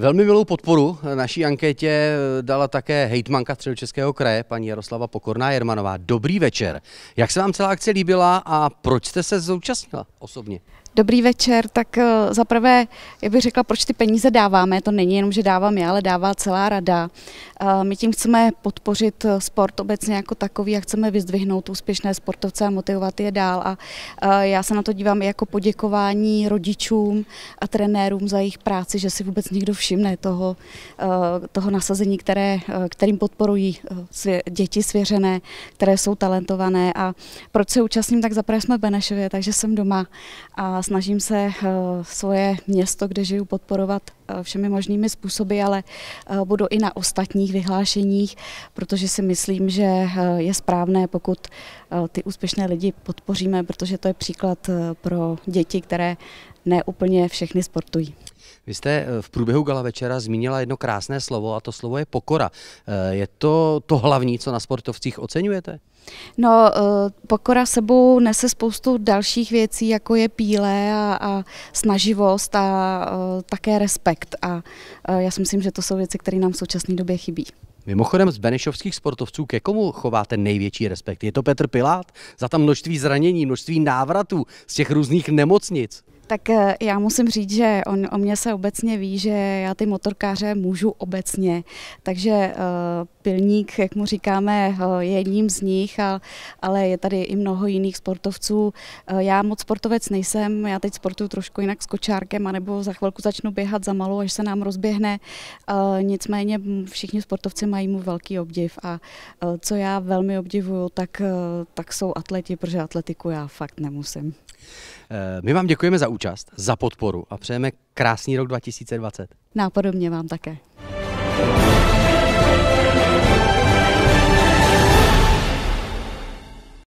Velmi milou podporu naší anketě dala také hejtmanka Středočeského kraje, paní Jaroslava Pokorná Jermanová. Dobrý večer. Jak se vám celá akce líbila a proč jste se zúčastnila osobně? Dobrý večer, tak eh, za prvé, já bych řekla, proč ty peníze dáváme, to není jenom, že dávám já, ale dává celá rada. Eh, my tím chceme podpořit eh, sport obecně jako takový a chceme vyzdvihnout úspěšné sportovce a motivovat je dál a já se na to dívám i jako poděkování rodičům a trenérům za jejich práci, že si vůbec někdo všiml všimne toho, eh, toho nasazení, které, eh, kterým podporují eh, svě, děti svěřené, které jsou talentované. A proč se účastním, tak zaprvé jsme v Benešově, takže jsem doma a snažím se svoje město, kde žiju, podporovat všemi možnými způsoby, ale budu i na ostatních vyhlášeních, protože si myslím, že je správné, pokud ty úspěšné lidi podpoříme, protože to je příklad pro děti, které ne úplně všechny sportují. Vy jste eh, v průběhu gala večera zmínila jedno krásné slovo a to slovo je pokora. Eh, je to to hlavní, co na sportovcích oceňujete? No, eh, pokora sebou nese spoustu dalších věcí, jako je píle a, a snaživost a, a také respekt. A, a já si myslím, že to jsou věci, které nám v současné době chybí. Mimochodem z benešovských sportovců, ke komu chováte největší respekt? Je to Petr Pilát? Za tam množství zranění, množství návratů z těch různých nemocnic? Tak eh, já musím říct, že on o mě se obecně ví, že já ty motorkáře můžu obecně, takže eh, pilník, jak mu říkáme, eh, je jedním z nich, a, ale je tady i mnoho jiných sportovců. Já moc sportovec nejsem, já teď sportuju trošku jinak s kočárkem, anebo za chvilku začnu běhat za malou, až se nám rozběhne. Nicméně všichni sportovci mají mu velký obdiv a co já velmi obdivuju, tak, tak jsou atleti, protože atletiku já fakt nemusím. My vám děkujeme za účast účast, za podporu a přejeme krásný rok 2020. Nápodobně vám také.